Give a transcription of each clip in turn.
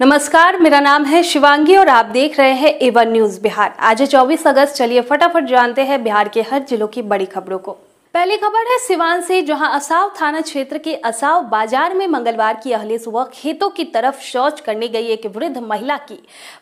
नमस्कार मेरा नाम है शिवांगी और आप देख रहे हैं एवन न्यूज बिहार आज 24 अगस्त चलिए फटाफट जानते हैं बिहार के हर जिलों की बड़ी खबरों को पहली खबर है सिवान से जहां असाव थाना क्षेत्र के असाव बाजार में मंगलवार की अहले सुबह खेतों की तरफ शौच करने गई एक वृद्ध महिला की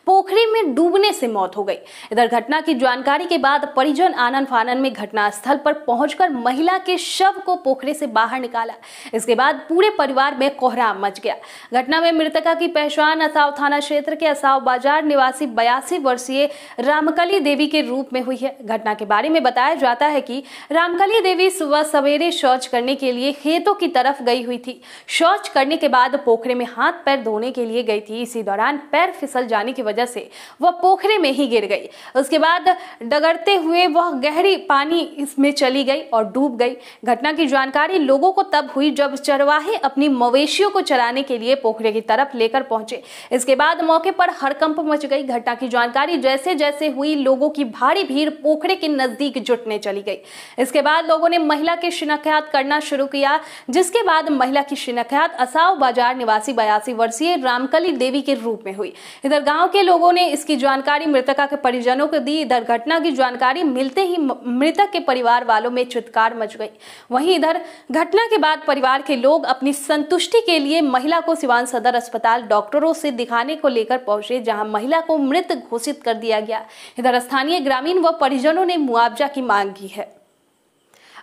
पोखरी में डूबने से मौत हो गई इधर घटना की जानकारी के बाद परिजन आनंद फानन में घटना स्थल पर पहुंचकर महिला के शव को पोखरे से बाहर निकाला इसके बाद पूरे परिवार में कोहराम मच गया घटना में मृतका की पहचान असाव थाना क्षेत्र के असाव बाजार निवासी बयासी वर्षीय रामकली देवी के रूप में हुई है घटना के बारे में बताया जाता है की रामकली देवी भी सुबह सवेरे शौच करने के लिए खेतों की तरफ गई हुई थी शौच करने के बाद पोखरे में हाथ पैर धोने के लिए गई थी इसी दौरान पैर फिसल जाने की वजह से वह पोखरे में ही गिर गई उसके बाद डगरते हुए वह गहरी पानी इसमें चली गई और डूब गई घटना की जानकारी लोगों को तब हुई जब चरवाहे अपनी मवेशियों को चराने के लिए पोखरे की तरफ लेकर पहुंचे इसके बाद मौके पर हड़कंप मच गई घटना की जानकारी जैसे जैसे हुई लोगों की भारी भीड़ पोखरे के नजदीक जुटने चली गई इसके बाद लोगों ने ने महिला की शिनाख्यात करना शुरू किया जिसके बाद महिला की शिनाख्यात असाव बाजार निवासी बयासी वर्षीय रामकली देवी के रूप में हुई इधर गांव के लोगों ने इसकी जानकारी मृतका के परिजनों को दी इधर घटना की जानकारी मिलते ही मृतक के परिवार वालों में चित्कार मच गई वहीं इधर घटना के बाद परिवार के लोग अपनी संतुष्टि के लिए महिला को सिवान सदर अस्पताल डॉक्टरों से दिखाने को लेकर पहुंचे जहां महिला को मृत घोषित कर दिया गया इधर स्थानीय ग्रामीण व परिजनों ने मुआवजा की मांग की है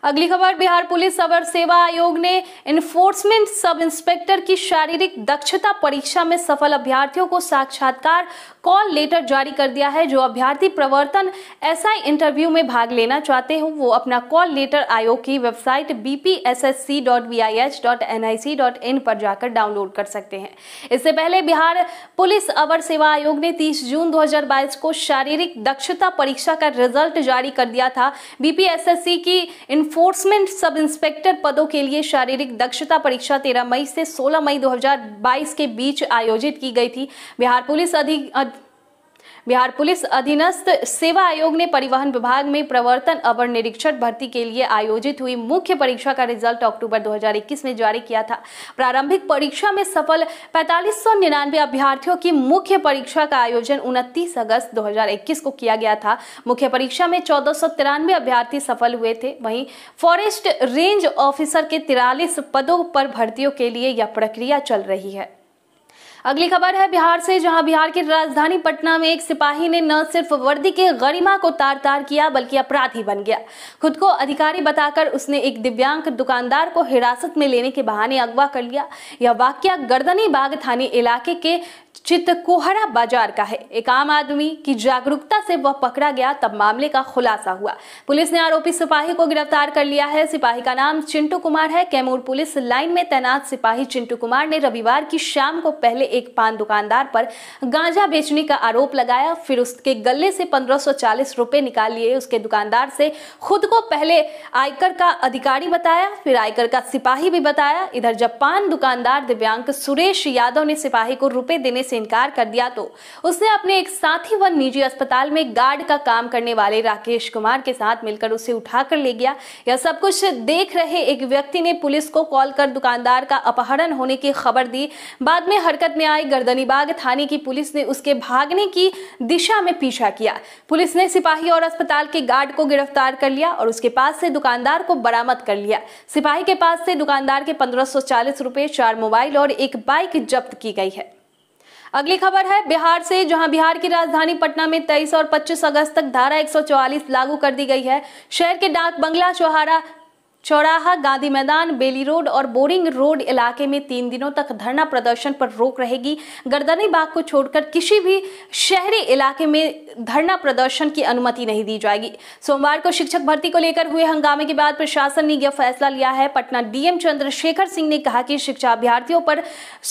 अगली खबर बिहार पुलिस अवर सेवा आयोग ने इन्फोर्समेंट सब इंस्पेक्टर की शारीरिक दक्षता परीक्षा में सफल अभ्यर्थियों को साक्षात्कार कॉल लेटर जारी कर दिया है जो अभ्यर्थी प्रवर्तन एसआई इंटरव्यू में भाग लेना चाहते हो वो अपना कॉल लेटर आयोग की वेबसाइट bpssc.vih.nic.in पर जाकर डाउनलोड कर सकते हैं इससे पहले बिहार पुलिस अवर सेवा आयोग ने 30 जून 2022 को शारीरिक दक्षता परीक्षा का रिजल्ट जारी कर दिया था बीपीएसएससी की इन्फ एनफोर्समेंट सब इंस्पेक्टर पदों के लिए शारीरिक दक्षता परीक्षा 13 मई से 16 मई 2022 के बीच आयोजित की गई थी बिहार पुलिस अधिक बिहार पुलिस अधीनस्थ सेवा आयोग ने परिवहन विभाग में प्रवर्तन अवर निरीक्षक भर्ती के लिए आयोजित हुई मुख्य परीक्षा का रिजल्ट अक्टूबर 2021 में जारी किया था प्रारंभिक परीक्षा में सफल पैंतालीस अभ्यर्थियों की मुख्य परीक्षा का आयोजन उनतीस अगस्त दो को किया गया था मुख्य परीक्षा में चौदह अभ्यर्थी सफल हुए थे वहीं फॉरेस्ट रेंज ऑफिसर के तिरालीस पदों पर भर्तियों के लिए यह प्रक्रिया चल रही है अगली खबर है बिहार से जहां बिहार की राजधानी पटना में एक सिपाही ने न सिर्फ वर्दी के गरिमा को तार तार किया बल्कि अपराधी बन गया खुद को अधिकारी बताकर उसने एक दिव्यांग दुकानदार को हिरासत में लेने के बहाने अगवा कर लिया यह वाक्य गर्दनी बाग थाने इलाके के कोहरा बाजार का है एक आम आदमी की जागरूकता से वह पकड़ा गया तब मामले का खुलासा हुआ पुलिस ने आरोपी सिपाही को गिरफ्तार कर लिया है सिपाही का नाम चिंटू कुमार है कैमूर पुलिस लाइन में तैनात सिपाही चिंटू कुमार ने रविवार की शाम को पहले एक पान दुकानदार पर गांजा बेचने का आरोप लगाया फिर उसके गले से पंद्रह रुपए निकाल लिए उसके दुकानदार से खुद को पहले आयकर का अधिकारी बताया फिर आयकर का सिपाही भी बताया इधर जब पान दुकानदार दिव्यांग सुरेश यादव ने सिपाही को रुपए देने से इनकार कर दिया तो उसने अपने एक साथी व निजी अस्पताल में गार्ड का काम करने वाले राकेश कुमार के साथ मिलकर उसे उठाकर ले गया यह सब कुछ देख रहे एक व्यक्ति ने पुलिस को कॉल कर दुकानदार का अपहरण होने की खबर दी बाद में हरकत में आई गर्दनीबाग थाने की पुलिस ने उसके भागने की दिशा में पीछा किया पुलिस ने सिपाही और अस्पताल के गार्ड को गिरफ्तार कर लिया और उसके पास से दुकानदार को बरामद कर लिया सिपाही के पास से दुकानदार के पंद्रह सौ चालीस रुपये चार मोबाइल और एक बाइक जब्त की गई है अगली खबर है बिहार से जहां बिहार की राजधानी पटना में 23 और 25 अगस्त तक धारा 144 लागू कर दी गई है शहर के डाक बंगला चौहारा चौराहा गांधी मैदान बेली रोड और बोरिंग रोड इलाके में तीन दिनों तक धरना प्रदर्शन पर रोक रहेगी गर्दनी बाग को छोड़कर किसी भी शहरी इलाके में धरना प्रदर्शन की अनुमति नहीं दी जाएगी सोमवार को शिक्षक भर्ती को लेकर हुए हंगामे के बाद प्रशासन ने यह फैसला लिया है पटना डीएम चंद्रशेखर सिंह ने कहा कि शिक्षा अभ्यार्थियों पर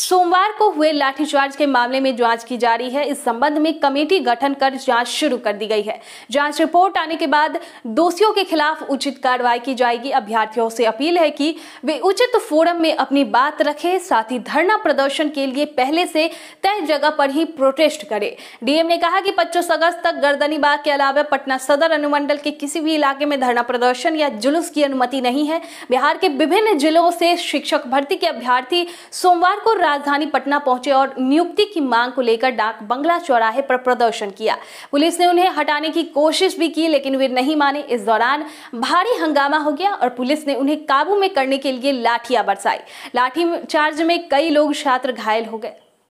सोमवार को हुए लाठीचार्ज के मामले में जाँच की जा रही है इस संबंध में कमेटी गठन कर जाँच शुरू कर दी गई है जाँच रिपोर्ट आने के बाद दोषियों के खिलाफ उचित कार्रवाई की जाएगी अभ्यास विद्यार्थियों से अपील है कि वे उचित फोरम में अपनी बात रखें साथ ही धरना प्रदर्शन के लिए पहले से तय जगह पर ही प्रोटेस्ट करें डीएम ने कहा कि 25 अगस्त तक गर्दनीबाग के अलावा पटना सदर अनुमंडल के किसी भी इलाके में धरना प्रदर्शन या जुलूस की अनुमति नहीं है बिहार के विभिन्न जिलों से शिक्षक भर्ती के अभ्यर्थी सोमवार को राजधानी पटना पहुंचे और नियुक्ति की मांग को लेकर डाक बंगला चौराहे पर प्रदर्शन किया पुलिस ने उन्हें हटाने की कोशिश भी की लेकिन वे नहीं माने इस दौरान भारी हंगामा हो गया और पुलिस पुलिस ने उन्हें काबू में करने के लिए लाठियां बरसाई लाठी चार्ज में कई लोग छात्र घायल हो गए